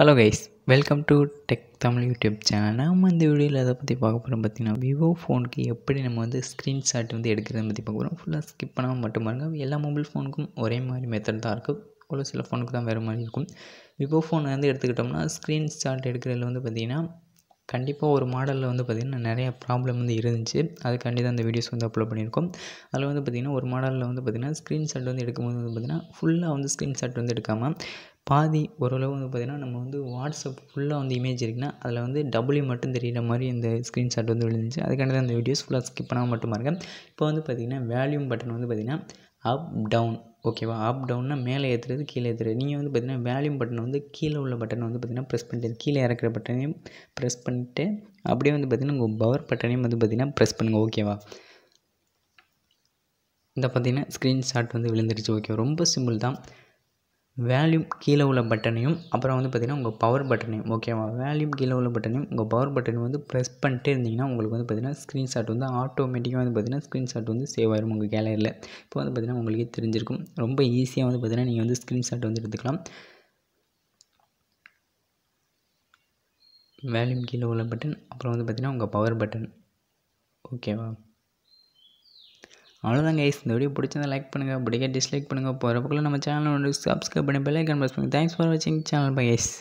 hello guys welcome to tech Tamil YouTube channel நாம் இந்த வீடியோவில் அதை பற்றி பார்க்க போகிறோம் பார்த்தீங்கன்னா விவோ ஃபோனுக்கு எப்படி நம்ம வந்து ஸ்க்ரீன்ஷாட் வந்து எடுக்கிறத பற்றி பார்க்க போகிறோம் ஃபுல்லாக ஸ்கிப் பண்ணாமல் மட்டும் பாருங்கள் எல்லா மொபைல் ஃபோனுக்கும் ஒரே மாதிரி மெத்தட் தான் இருக்குது ஒரு சில ஃபோனுக்கு தான் வேறு மாதிரி இருக்கும் விவோ ஃபோனை வந்து எடுத்துக்கிட்டோம்னா ஸ்க்ரீன்ஷாட் எடுக்கிறதுல வந்து பார்த்திங்கன்னா கண்டிப்பாக ஒரு மாடலில் வந்து பார்த்திங்கன்னா நிறையா ப்ராப்ளம் வந்து இருந்துச்சு அது தான் அந்த வீடியோஸ் வந்து அப்லோட் பண்ணியிருக்கோம் அதில் வந்து பார்த்திங்கன்னா ஒரு மாடலில் வந்து பார்த்திங்கன்னா ஸ்க்ரீன்ஷாட் வந்து எடுக்கும்போது வந்து பார்த்திங்கன்னா ஃபுல்லாக வந்து ஸ்க்ரீன்ஷாட் வந்து எடுக்காமல் பாதி ஓரளவு வந்து பார்த்திங்கன்னா நம்ம வந்து வாட்ஸ்அப் ஃபுல்லாக வந்து இமேஜ் இருக்குன்னா அதில் வந்து டபுள்யூ மட்டும் தெரிகிற மாதிரி இந்த ஸ்க்ரீன்ஷாட் வந்து விழுந்துச்சு அதுக்காண்டி தான் வீடியோஸ் ஃபுல்லாக ஸ்கிப் பண்ணாமல் மட்டும் பாருங்கள் இப்போ வந்து பார்த்திங்கன்னா வேல்யூம் பட்டன் வந்து பார்த்திங்கன்னா அப் டவுன் ஓகேவா அப் டவுன்னா மேலே ஏற்றுறது கீழே ஏற்றுறது நீங்கள் வந்து பார்த்திங்கன்னா வேல்யூம் பட்டன் வந்து கீழே உள்ள பட்டன் வந்து பார்த்திங்கன்னா ப்ரெஸ் பண்ணிட்டு கீழே இறக்குற பட்டனையும் ப்ரெஸ் பண்ணிட்டு அப்படியே வந்து பார்த்திங்கன்னா உங்கள் பவர் பட்டனையும் வந்து பார்த்திங்கன்னா ப்ரெஸ் பண்ணுங்கள் ஓகேவா இந்த பார்த்திங்கன்னா ஸ்க்ரீன்ஷாட் வந்து விழுந்துருச்சு ஓகே ரொம்ப சிம்பிள் தான் வேல்யூம் கீழே உள்ள பட்டனையும் அப்புறம் வந்து பார்த்திங்கன்னா உங்கள் பவர் பட்டனையும் ஓகேவா வேல்யூம் கீழே உள்ள பட்டனையும் உங்கள் பவர் பட்டனையும் வந்து ப்ரெஸ் பண்ணிட்டே இருந்தீங்கன்னா உங்களுக்கு வந்து பார்த்திங்கன்னா ஸ்க்ரீன்ஷாட் வந்து ஆட்டோமேட்டிக்காக வந்து பார்த்திங்கன்னா ஸ்க்ரீன்ஷாட் வந்து சேவ் ஆயிரும் உங்கள் கேலரியில் இப்போ வந்து பார்த்திங்கன்னா உங்களுக்கே தெரிஞ்சிருக்கும் ரொம்ப ஈஸியாக வந்து பார்த்திங்கன்னா நீங்கள் வந்து ஸ்க்ரீன்ஷாட் வந்து எடுத்துக்கலாம் வேல்யூம் கீழே உள்ள பட்டன் அப்புறம் வந்து பார்த்திங்கன்னா உங்கள் பவர் பட்டன் ஓகேவா அவ்வளோதாங்க கைஸ் இந்த வீடியோ பிடிச்சிருந்தா லைக் பண்ணுங்கள் பிடிக்க டிஸ்லைக் பண்ணுங்கள் போகிறப்பக்குள்ள நம்ம சேனல் வந்து சப்ஸ்கிரைப் பண்ணி பெல் ஐக்கன் ப்ரெஸ் பண்ணுங்கள் தேங்க்ஸ் ஃபார் வாட்சிங் சேனல் பை கைஸ்